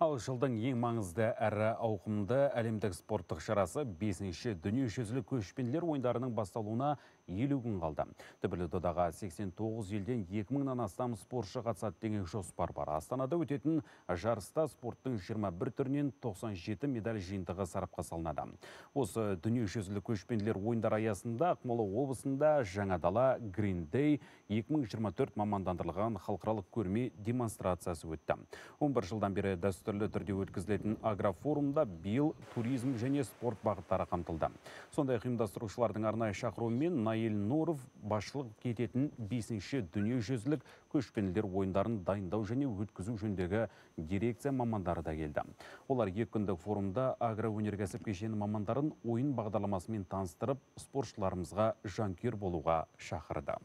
Ал жылдың ең маңызды әрі ауқымды әлемдік спорттық шарасы 5-ші дүниежүзілік көшпенділер ойындарының басталуына елу күн қалды. Дүбірлі додаға 89 елден 2000-нан астам спортшы қатысады деген жоспар бар. Астанада өтетін жарыста спорттың 21 түрінен 97 медаль жиынтығы сарапқа салынады. Осы дүниежүзілік көшпенділер ойындар аясында Ақмола облысында Жаңадала Green Day 2024 мамандандырылған халықаралық көрме демонстрациясы өтті. 11 жылдан бері дәстүр дәстүрлі түрде өткізілетін агрофорумда биыл туризм және спорт бағыттары қамтылды сондай ақ ұйымдастырушылардың арнайы шақыруымен наиль норов басшылық ететін бесінші дүниежүзілік көшпенділер ойындарын дайындау және өткізу жөніндегі дирекция мамандары да келді олар екі күндік форумда агроөнеркәсіп кешені мамандарын ойын бағдарламасымен таныстырып спортшыларымызға жанкүйер болуға шақырды